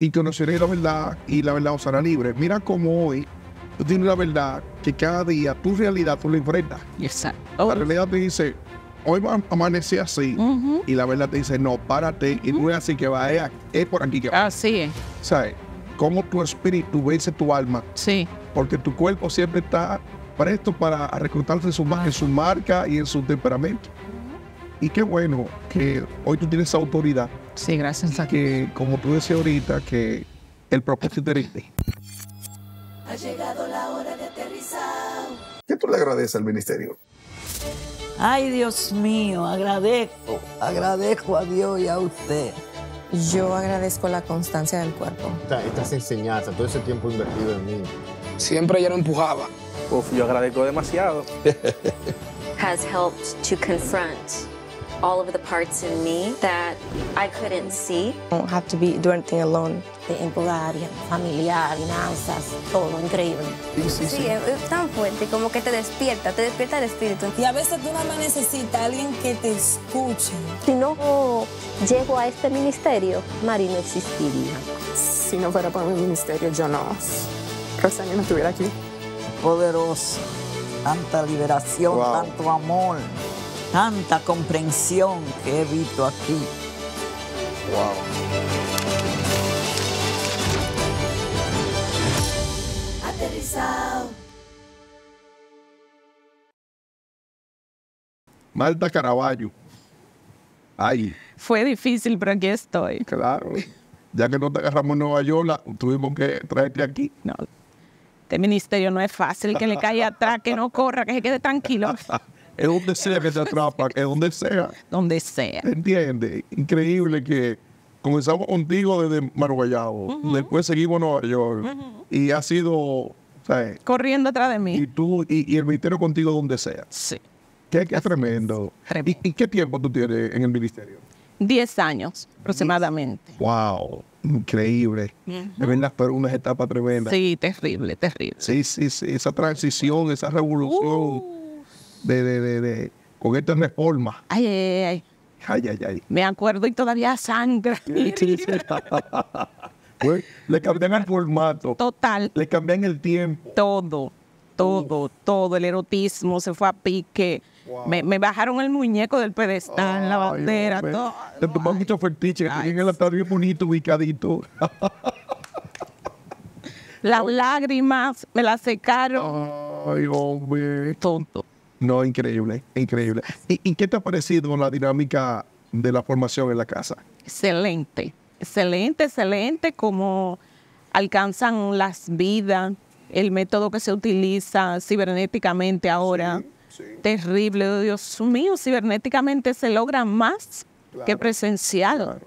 y conoceré la verdad y la verdad os hará libre. Mira cómo hoy tú tienes la verdad que cada día tu realidad tú la enfrentas. Exacto. La realidad te dice, hoy va amanecer así y la verdad te dice, no, párate y no es así que va, es, por aquí que va. Así es. ¿Sabes? Cómo tu espíritu vence tu alma. Sí. Porque tu cuerpo siempre está presto para reclutarse en su, marca y en su temperamento. Y qué bueno que hoy tú tienes esa autoridad Sí, gracias a que, como tú decías ahorita, que el propósito era Ha llegado la hora de aterrizar. ¿Qué tú le agradeces al ministerio? Ay, Dios mío, agradezco, agradezco a Dios y a usted. Yo agradezco la constancia del cuerpo. Estas enseñanzas, todo ese tiempo invertido en mí. Siempre ya lo empujaba. Uf, yo agradezco demasiado. Has helped to confront all of the parts in me that I couldn't see. I don't have to be, doing anything alone. En familiar, finanzas, todo increíble. Sí, sí. es, tan fuerte, como que te despierta, te despierta el espíritu. Y a veces tú nada necesita necesitas alguien que te escuche. Si no llego a este ministerio, Mari no existiría. Si no fuera por mi ministerio, yo no. Rosario no estuviera aquí. Poderoso, tanta liberación, tanto amor tanta comprensión que he visto aquí. Wow. Aterrizado. Malta Caraballo. Ay. Fue difícil, pero aquí estoy. Claro. Ya que no te agarramos en Nueva York, tuvimos que traerte aquí. No. Este ministerio no es fácil que le caiga atrás, que no corra, que se quede tranquilo. Es donde sea que te atrapa, es donde sea. Donde sea. ¿Entiendes? Increíble que comenzamos contigo desde Marguayabo, después seguimos a Nueva York, y ha sido... Corriendo atrás de mí. Y tú, y, el ministerio contigo donde sea. Sí. Que, es tremendo. ¿Y, qué tiempo tú tienes en el ministerio? Diez años aproximadamente. ¡Wow! Increíble. Uh verdad, pero una etapa tremenda. Sí, terrible, terrible. Sí, sí, sí. Esa transición, esa revolución. Uh de, de, de, de con esta reforma Ay, ay, ay. Ay, ay, Me acuerdo y todavía sangra. le cambian el formato. Total. Le cambian el tiempo. Todo, todo, todo. El erotismo se fue a pique. Me, bajaron el muñeco del pedestal, la bandera, todo. Te tomaron mucho fertiche, que en el altar bonito, ubicadito. Las lágrimas me las secaron. Ay, hombre. Tonto. No, increíble, increíble. ¿Y, qué te ha parecido la dinámica de la formación en la casa? Excelente, excelente, excelente, como alcanzan las vidas, el método que se utiliza cibernéticamente ahora. Terrible, oh Dios mío, cibernéticamente se logra más que presencial.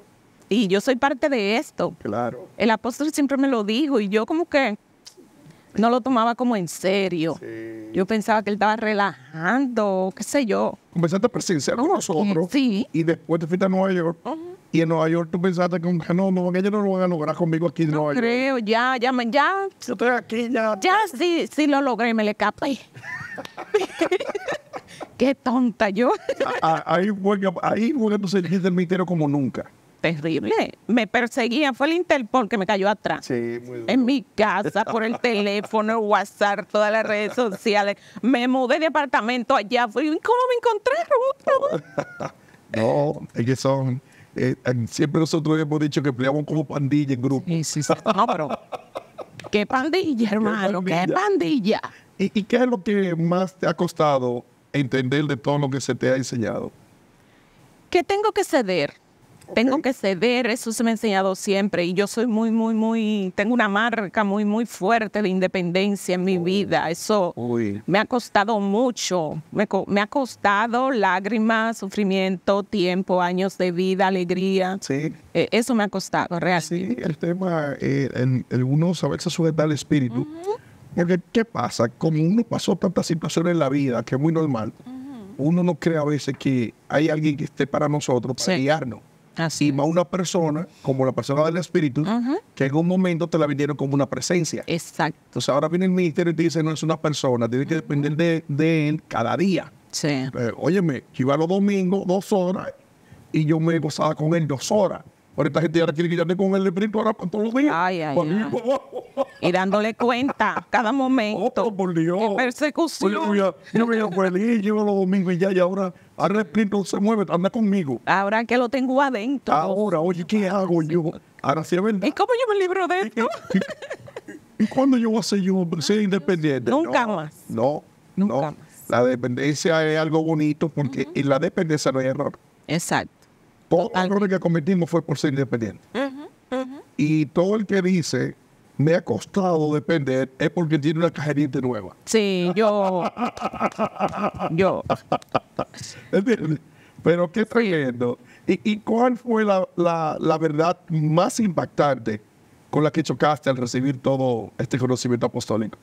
Y yo soy parte de esto. Claro. El apóstol siempre me lo dijo y yo como que no lo tomaba como en serio. Yo pensaba que él estaba relajando, qué sé yo. Comenzaste a presenciar con nosotros. Sí. Y después te fuiste a Nueva York. Y en Nueva York tú pensaste que no, no, ellos no lo van a lograr conmigo aquí en no Nueva creo, York. ya, ya, ya. Yo estoy aquí ya. Ya sí, sí lo logré, me le escapé. qué tonta yo. ahí, fue, ahí que tú el misterio como nunca terrible. Me perseguía, fue el Interpol que me cayó atrás. Sí, muy duro. En mi casa, por el teléfono, WhatsApp, todas las redes sociales. Me mudé de apartamento allá. ¿Cómo me encontraron? no, es que son... Eh, siempre nosotros hemos dicho que peleamos como pandilla en grupo. Sí, sí, No, pero... ¿Qué pandilla, hermano? ¿Qué pandilla? ¿Y, ¿Y qué es lo que más te ha costado entender de todo lo que se te ha enseñado? Que tengo que ceder tengo que ceder, eso se me ha enseñado siempre. Y yo soy muy, muy, muy, tengo una marca muy, muy fuerte de independencia en mi vida. Eso me ha costado mucho. Me, ha costado lágrimas, sufrimiento, tiempo, años de vida, alegría. Sí. Eh, eso me ha costado, realmente. Sí, el tema, eh, en, uno saberse sujetar al espíritu. Porque, ¿qué pasa? Como uno pasó tantas situaciones en la vida, que es muy normal, uno no cree a veces que hay alguien que esté para nosotros, para guiarnos. Así ah, más una persona, como la persona del Espíritu, que en un momento te la vinieron como una presencia. Exacto. Entonces ahora viene el ministerio y te dice, no es una persona, tiene que depender de, él cada día. Sí. Eh, óyeme, iba los domingos dos horas y yo me gozaba con él dos horas. Ahorita gente ya quiere que con el espíritu ahora todos los días. Ay, ay, Y dándole cuenta cada momento. Oh, por Dios. persecución. Yo, yo, me llevo feliz, llevo los domingos y ya, y ahora, ahora el espíritu se mueve, anda conmigo. Ahora que lo tengo adentro. Ahora, oye, ¿qué hago yo? Ahora sí es verdad. ¿Y cómo yo me libro de esto? ¿Y cuándo yo voy a ser yo, ser independiente? Nunca más. No, Nunca más. La dependencia es algo bonito porque la dependencia no es error. Exacto. Todos los errores que cometimos fue por ser independiente. Y todo el que dice, me ha costado depender, es porque tiene una cajerita nueva. Sí, yo. yo. Pero qué tremendo. ¿Y, ¿Y, cuál fue la, la verdad más impactante con la que chocaste al recibir todo este conocimiento apostólico?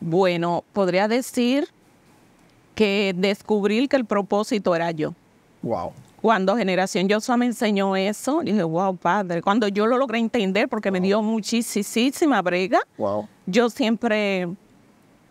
Bueno, podría decir que descubrí que el propósito era yo. Cuando Generación Yosa me enseñó eso, dije, wow, padre. Cuando yo lo logré entender, porque me dio muchísima brega, yo siempre,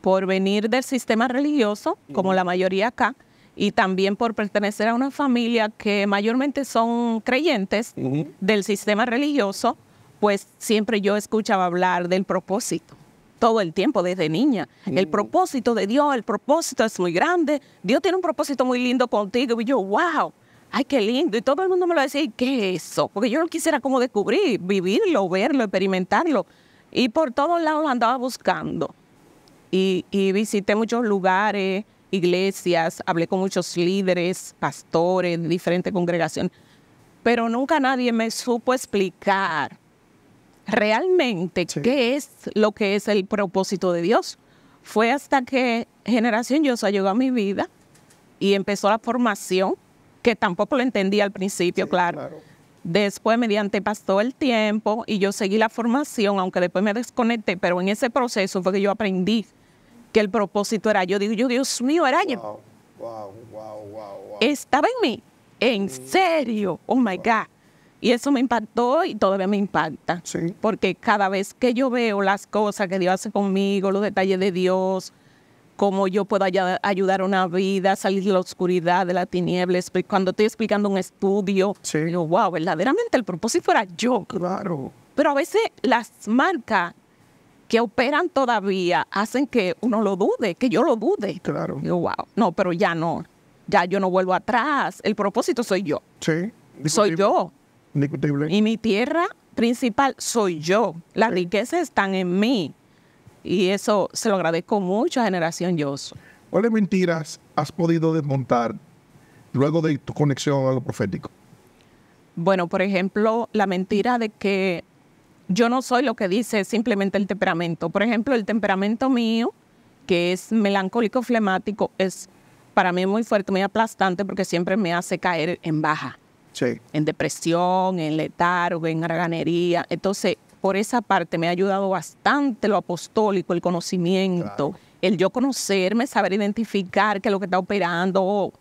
por venir del sistema religioso, como la mayoría acá, y también por pertenecer a una familia que mayormente son creyentes del sistema religioso, pues siempre yo escuchaba hablar del propósito todo el tiempo desde niña. El propósito de Dios, el propósito es muy grande. Dios tiene un propósito muy lindo contigo. Y yo, wow, ay, qué lindo. Y todo el mundo me lo decía, ¿y qué es eso? Porque yo lo quisiera como descubrir, vivirlo, verlo, experimentarlo. Y por todos lados andaba buscando. Y, visité muchos lugares, iglesias, hablé con muchos líderes, pastores diferentes congregaciones. Pero nunca nadie me supo explicar realmente qué es lo que es el propósito de Dios. Fue hasta que Generación Yo llegó a mi vida y empezó la formación, que tampoco lo entendía al principio, claro. Después, mediante pasó el tiempo y yo seguí la formación, aunque después me desconecté, pero en ese proceso fue que yo aprendí que el propósito era yo. Digo, yo, Dios mío, era yo. Estaba en mí. En mm. serio. Oh my God. Y eso me impactó y todavía me impacta. Porque cada vez que yo veo las cosas que Dios hace conmigo, los detalles de Dios, cómo yo puedo ayudar a una vida, salir de la oscuridad, de la tiniebla. Cuando estoy explicando un estudio, yo digo, wow, verdaderamente el propósito era yo. Claro. Pero a veces las marcas que operan todavía hacen que uno lo dude, que yo lo dude. Claro. Digo, wow, no, pero ya no. Ya yo no vuelvo atrás. El propósito soy yo. Sí. Soy yo. Y mi tierra principal soy yo. Las riquezas están en mí. Y eso se lo agradezco mucho a Generación Yoso. ¿Cuáles mentiras has podido desmontar luego de tu conexión a lo profético? Bueno, por ejemplo, la mentira de que yo no soy lo que dice simplemente el temperamento. Por ejemplo, el temperamento mío, que es melancólico flemático, es para mí muy fuerte, muy aplastante porque siempre me hace caer en baja. En depresión, en letargo, en arganería. Entonces, por esa parte me ha ayudado bastante lo apostólico, el conocimiento, el yo conocerme, saber identificar qué es lo que está operando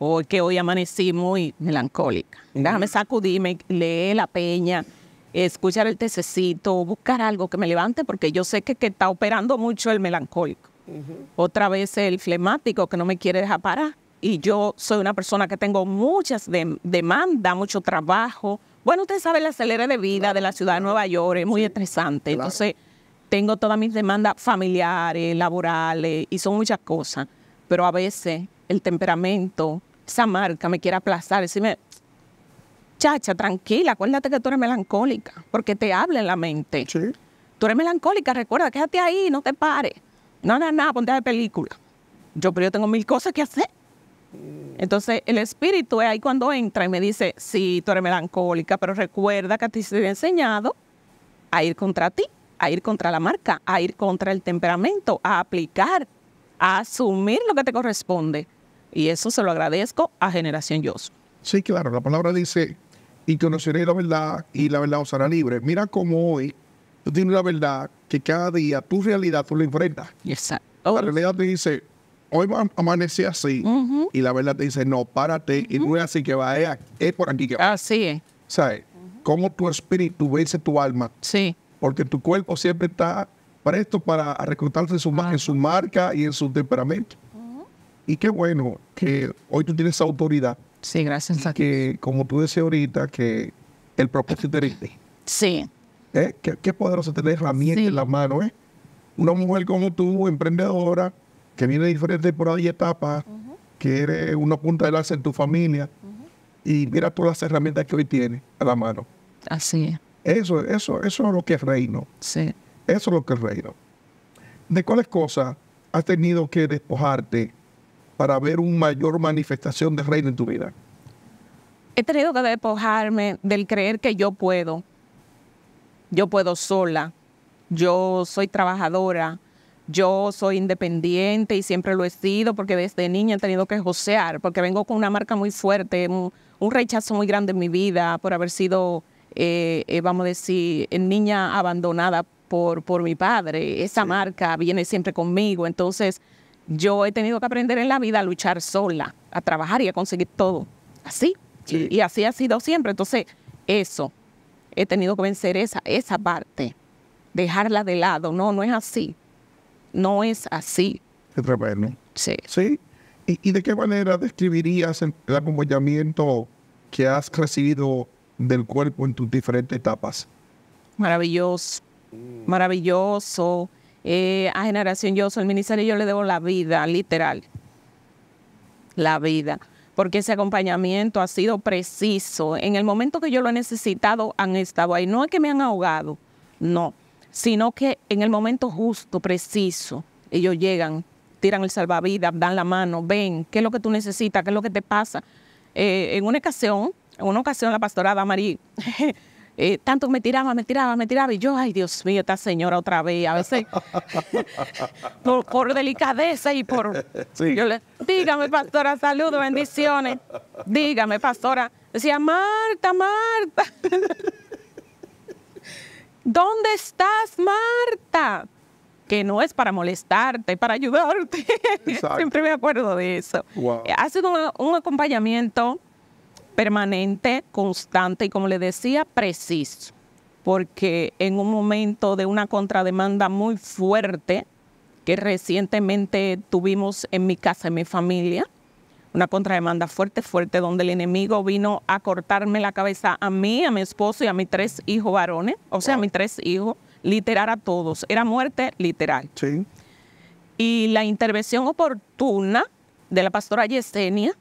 o, que hoy amanecí muy melancólica. Déjame sacudirme, leer la peña, escuchar el tececito, buscar algo que me levante porque yo sé que, está operando mucho el melancólico. Otra vez el flemático que no me quiere dejar parar y yo soy una persona que tengo muchas demandas, mucho trabajo. Bueno, usted sabe, la acelera de vida de la ciudad de Nueva York es muy estresante. Entonces, tengo todas mis demandas familiares, laborales, y son muchas cosas. Pero a veces el temperamento, esa marca me quiere aplazar, decirme, chacha, tranquila, acuérdate que tú eres melancólica, porque te habla en la mente. Sí. Tú eres melancólica, recuerda, quédate ahí, no te pares. No, no, no, ponte a la película. Yo, pero yo tengo mil cosas que hacer. Entonces el espíritu es ahí cuando entra y me dice, sí, tú eres melancólica, pero recuerda que a ti se te ha enseñado a ir contra ti, a ir contra la marca, a ir contra el temperamento, a aplicar, a asumir lo que te corresponde. Y eso se lo agradezco a Generación Yo. Sí, claro, la palabra dice, y conoceréis la verdad y la verdad os hará libre. Mira cómo hoy tú tienes la verdad que cada día tu realidad tú la enfrentas. Exacto. La realidad te dice, hoy va así y la verdad te dice, no, párate y no es así que va, eh, es, por aquí que va. Así es. ¿Sabes? Como tu espíritu vence tu alma. Sí. Porque tu cuerpo siempre está presto para recortarse en su, marca y en su temperamento. Y qué bueno que hoy tú tienes autoridad. Sí, gracias a Que como tú decías ahorita, que el propósito eres ti. Sí. ¿Eh? Qué, poderoso tener herramientas en la mano, ¿eh? Una mujer como tú, emprendedora, que viene diferente por ahí etapa, que eres una punta de lanza en tu familia y mira todas las herramientas que hoy tienes a la mano. Así es. Eso, eso, eso es lo que es reino. Sí. Eso es lo que es reino. ¿De cuáles cosas has tenido que despojarte para ver una mayor manifestación de reino en tu vida? He tenido que despojarme del creer que yo puedo. Yo puedo sola. Yo soy trabajadora yo soy independiente y siempre lo he sido porque desde niña he tenido que josear, porque vengo con una marca muy fuerte, un, rechazo muy grande en mi vida por haber sido, eh, eh, vamos a decir, niña abandonada por, mi padre. Esa marca viene siempre conmigo. Entonces, yo he tenido que aprender en la vida a luchar sola, a trabajar y a conseguir todo. Así. Y, y así ha sido siempre. Entonces, eso. He tenido que vencer esa, esa parte, dejarla de lado. No, no es así no es así. Es Sí. Sí. ¿Y, de qué manera describirías el, acompañamiento que has recibido del cuerpo en tus diferentes etapas? Maravilloso, maravilloso. Eh, a Generación Yo soy el ministerio, yo le debo la vida, literal. La vida. Porque ese acompañamiento ha sido preciso. En el momento que yo lo he necesitado, han estado ahí. No es que me han ahogado, no sino que en el momento justo, preciso, ellos llegan, tiran el salvavidas, dan la mano, ven, qué es lo que tú necesitas, qué es lo que te pasa. Eh, en una ocasión, en una ocasión la pastorada María, eh, tanto me tiraba, me tiraba, me tiraba, y yo, ay Dios mío, esta señora otra vez, a veces por, delicadeza y por... Sí. Yo le, dígame, pastora, saludos, bendiciones, dígame, pastora. Decía, Marta, Marta. ¿Dónde estás, Marta? Que no es para molestarte, para ayudarte. Siempre me acuerdo de eso. Eh, ha sido un, acompañamiento permanente, constante y, como le decía, preciso. Porque en un momento de una contrademanda muy fuerte que recientemente tuvimos en mi casa, en mi familia, una contrademanda fuerte, fuerte, donde el enemigo vino a cortarme la cabeza a mí, a mi esposo y a mis tres hijos varones, o sea, a mis tres hijos, literal a todos. Era muerte literal. Sí. Y la intervención oportuna de la pastora Yesenia,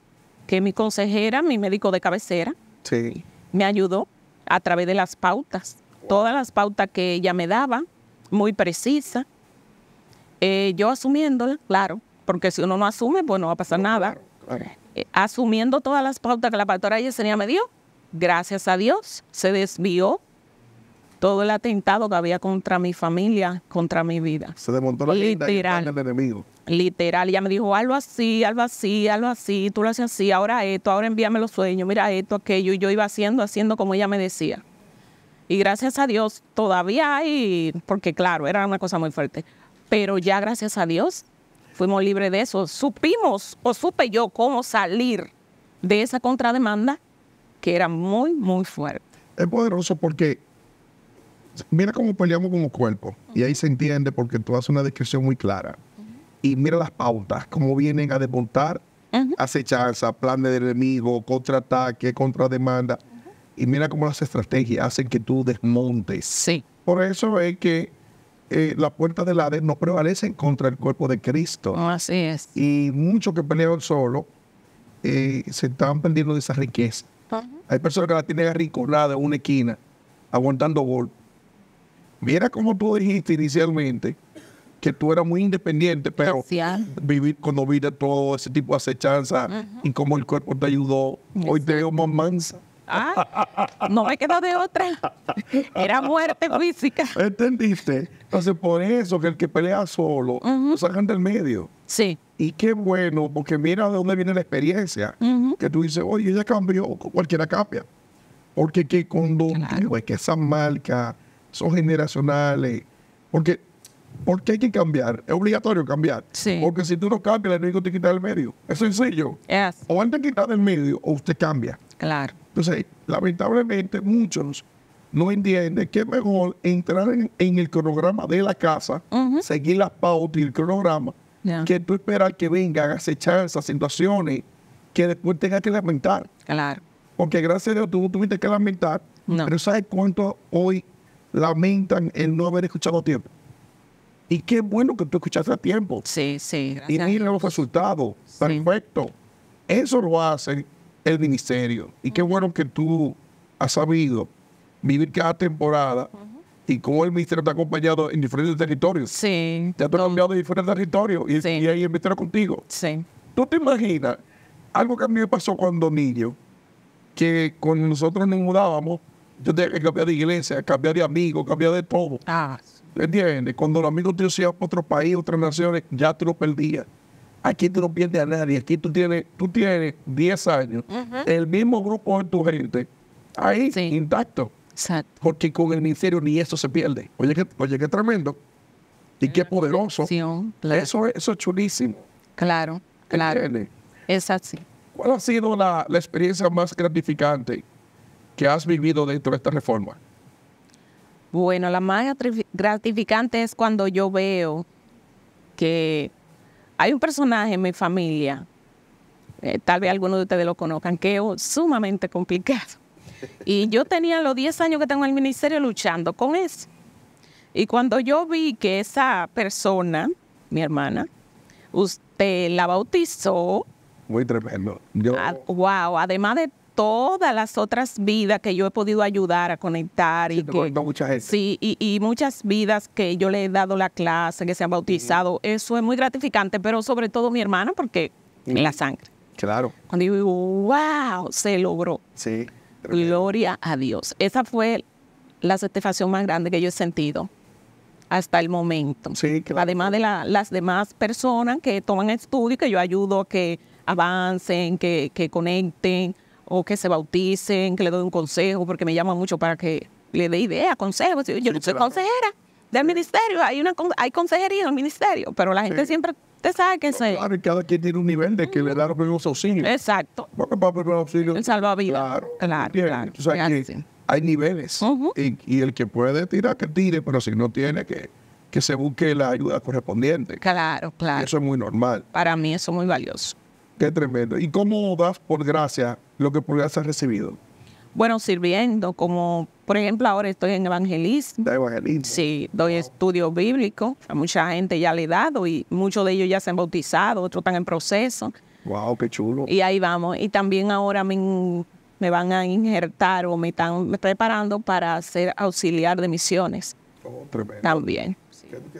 que es mi consejera, mi médico de cabecera, sí. me ayudó a través de las pautas, todas las pautas que ella me daba, muy precisa. Eh, yo asumiéndola, claro, porque si uno no asume, pues no va a pasar nada. Eh, asumiendo todas las pautas que la pastora Yesenia me dio, gracias a Dios, se desvió todo el atentado que había contra mi familia, contra mi vida. Se desmontó la literal, del enemigo. Literal. Ella me dijo, algo así, algo así, algo así, tú lo haces así, ahora esto, ahora envíame los sueños, mira esto, aquello. Y yo iba haciendo, haciendo como ella me decía. Y gracias a Dios todavía hay, porque claro, era una cosa muy fuerte. Pero ya gracias a Dios fuimos libres de eso. Supimos, o supe yo, cómo salir de esa contrademanda que era muy, muy fuerte. Es poderoso porque mira cómo peleamos con los cuerpos. Y ahí se entiende porque tú haces una descripción muy clara. Y mira las pautas, cómo vienen a desmontar uh planes de del enemigo, contraataque, contrademanda. Y mira cómo las estrategias hacen que tú desmontes. Sí. Por eso es que eh, la puerta puertas del ADE no prevalecen contra el cuerpo de Cristo. Oh, así es. Y muchos que pelean solo eh, se estaban perdiendo de esa riqueza. Hay personas que la tienen arrinconada en una esquina, aguantando golpes. Mira como tú dijiste inicialmente que tú eras muy independiente, pero vivir cuando viste todo ese tipo de acechanza y cómo el cuerpo te ayudó, hoy te veo más mansa Ah, no me quedo de otra. Era muerte física. ¿Entendiste? Entonces, por eso que el que pelea solo lo sacan del medio. Sí. Y qué bueno, porque mira de dónde viene la experiencia. Que tú dices, oye, ella cambió, cualquiera cambia. Porque que cuando es que esas marcas son generacionales. Porque, porque hay que cambiar, es obligatorio cambiar. Sí. Porque si tú no cambias, el enemigo te quita del medio. Es sencillo. O antes de quitar del medio, o usted cambia. Claro. Entonces, lamentablemente muchos no entienden que es mejor entrar en, el cronograma de la casa, seguir las pautas y el cronograma, que tú esperar que vengan a acechar esas situaciones que después tengas que lamentar. Claro. Porque gracias a Dios tú no tuviste que lamentar, pero ¿sabes cuánto hoy lamentan el no haber escuchado a tiempo? Y qué bueno que tú escuchaste a tiempo. Sí, sí. Y mira los resultados. Perfecto. Eso lo hacen el ministerio. Y qué bueno que tú has sabido vivir cada temporada y cómo el ministerio te ha acompañado en diferentes territorios. Sí. Te ha cambiado de diferentes territorios y, ahí el ministerio contigo. Sí. ¿Tú te imaginas algo que a mí me pasó cuando niño, que con nosotros nos mudábamos, yo tenía que cambiar de iglesia, cambiar de amigos, cambiar de todo. Ah. ¿Entiendes? Cuando los amigos te a otro país, otras naciones, ya te lo perdías. Aquí tú no pierdes a nadie. Aquí tú tienes, tú tienes 10 años, el mismo grupo de tu gente, ahí intacto. Porque con el ministerio ni eso se pierde. Oye, qué, oye, tremendo. Y qué poderoso. Eso, eso es chulísimo. Claro, claro. Es así. ¿Cuál ha sido la, experiencia más gratificante que has vivido dentro de esta reforma? Bueno, la más gratificante es cuando yo veo que hay un personaje en mi familia, eh, tal vez algunos de ustedes lo conozcan, que es sumamente complicado. Y yo tenía los 10 años que tengo en el ministerio luchando con eso. Y cuando yo vi que esa persona, mi hermana, usted la bautizó. Muy tremendo. wow, además de todas las otras vidas que yo he podido ayudar a conectar. y que, Sí, y, muchas vidas que yo le he dado la clase, que se han bautizado. Eso es muy gratificante, pero sobre todo mi hermana, porque en la sangre. Claro. Cuando digo, wow, se logró. Sí. Gloria a Dios. Esa fue la satisfacción más grande que yo he sentido hasta el momento. Sí, claro. Además de las demás personas que toman estudio, y que yo ayudo a que avancen, que, que conecten, o que se bauticen, que le doy un consejo, porque me llama mucho para que le dé ideas, consejos. Yo, no soy consejera del ministerio, hay una hay consejería en el ministerio, pero la gente siempre te sabe que se... Claro, cada quien tiene un nivel de que le da los primeros auxilios. Exacto. El salvavidas. Claro, claro. claro. O que hay niveles y, el que puede tirar, que tire, pero si no tiene, que, que se busque la ayuda correspondiente. Claro, claro. eso es muy normal. Para mí eso es muy valioso. Qué tremendo. ¿Y cómo das por gracia lo que por gracia has recibido? Bueno, sirviendo, como por ejemplo ahora estoy en evangelismo. De evangelismo. Sí, doy estudios bíblicos. A mucha gente ya le he dado y muchos de ellos ya se han bautizado, otros están en proceso. Wow, qué chulo. Y ahí vamos. Y también ahora me, me van a injertar o me están preparando para ser auxiliar de misiones. También.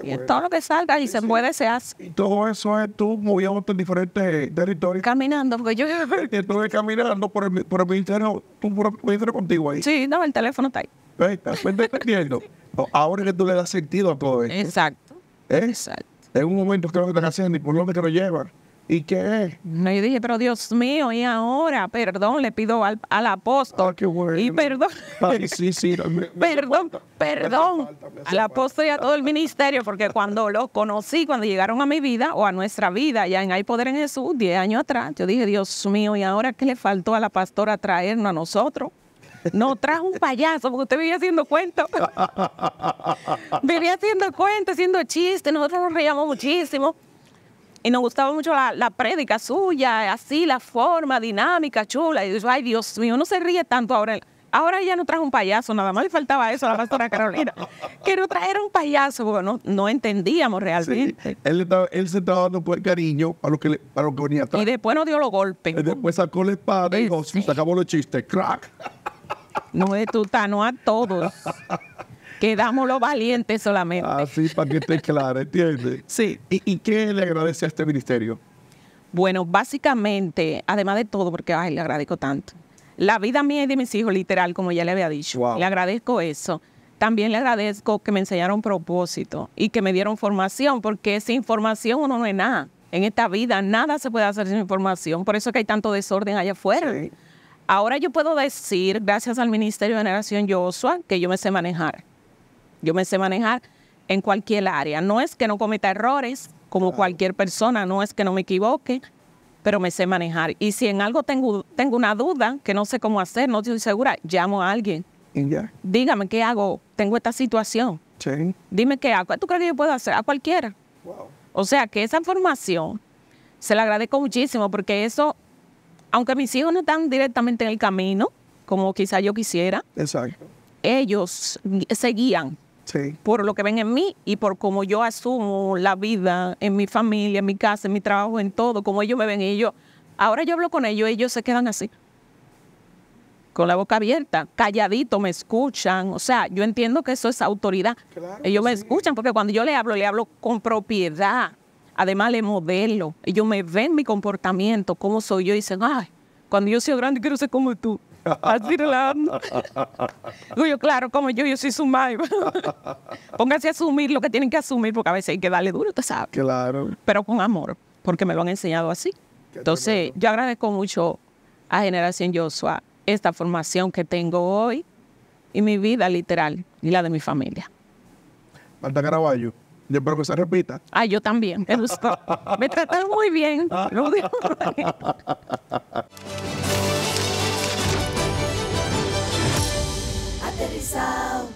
y todo lo que salga y se mueve se hace. Y todo eso es tú moviéndote en diferentes territorios. Caminando, porque yo... Estuve caminando por el, por el ministerio, tú por el ministerio contigo ahí. Sí, no, el teléfono está ahí. Ahí entendiendo. Pues ahora que tú le das sentido a todo esto. Exacto. ¿Eh? Exacto. En un momento creo que están haciendo y por lo que lo llevan. ¿Y qué No, yo dije, pero Dios mío, y ahora, perdón, le pido al, al apóstol. Ah, y perdón. perdón, perdón. al apóstol y a todo el ministerio, porque cuando los conocí, cuando llegaron a mi vida o a nuestra vida, ya en Hay Poder en Jesús, 10 años atrás, yo dije, Dios mío, ¿y ahora qué le faltó a la pastora traernos a nosotros? No, trajo un payaso, porque usted vivía haciendo cuentos. vivía haciendo cuentos, haciendo chistes, nosotros nos reíamos muchísimo y nos gustaba mucho la, la prédica suya, así, la forma dinámica, chula. Y yo, ay, Dios mío, no se ríe tanto ahora. Ahora ella no trajo un payaso, nada más le faltaba eso a la pastora Carolina. que no trajera un payaso, porque no, entendíamos realmente. él, se estaba dando el pues cariño para lo que, venía atrás. Y después nos dio los golpes. Y después sacó la espada y dijo, sacamos los chistes, crack. No, es tutano a todos. Quedamos los valientes solamente. Así, para que esté clara, ¿entiendes? Sí. ¿Y, qué le agradece a este ministerio? Bueno, básicamente, además de todo, porque ay, le agradezco tanto. La vida mía y de mis hijos, literal, como ya le había dicho. Le agradezco eso. También le agradezco que me enseñaron propósito y que me dieron formación, porque sin formación uno no es nada. En esta vida nada se puede hacer sin información. Por eso es que hay tanto desorden allá afuera. Ahora yo puedo decir, gracias al Ministerio de Generación Joshua, que yo me sé manejar. Yo me sé manejar en cualquier área. No es que no cometa errores, como cualquier persona, no es que no me equivoque, pero me sé manejar. Y si en algo tengo, tengo una duda que no sé cómo hacer, no estoy segura, llamo a alguien. Dígame qué hago, tengo esta situación. Dime qué hago. ¿Tú crees que yo puedo hacer? A cualquiera. O sea que esa formación se la agradezco muchísimo porque eso, aunque mis hijos no están directamente en el camino, como quizá yo quisiera, ellos seguían por lo que ven en mí y por cómo yo asumo la vida en mi familia, en mi casa, en mi trabajo, en todo, como ellos me ven y yo. Ahora yo hablo con ellos y ellos se quedan así, con la boca abierta, calladito, me escuchan. O sea, yo entiendo que eso es autoridad. ellos me escuchan porque cuando yo le hablo, le hablo con propiedad. Además, le modelo. Ellos me ven mi comportamiento, cómo soy yo dicen, ay, cuando yo soy grande quiero ser como tú. Así relajando. claro, como yo, yo soy su madre. Pónganse a asumir lo que tienen que asumir, porque a veces hay que darle duro, usted sabe. Claro. Pero con amor, porque me lo han enseñado así. Entonces, yo agradezco mucho a Generación Joshua esta formación que tengo hoy y mi vida literal y la de mi familia. Marta Caraballo, yo espero que se repita. Ah, yo también. Me gustó me trataron muy bien. Lo digo. Sal.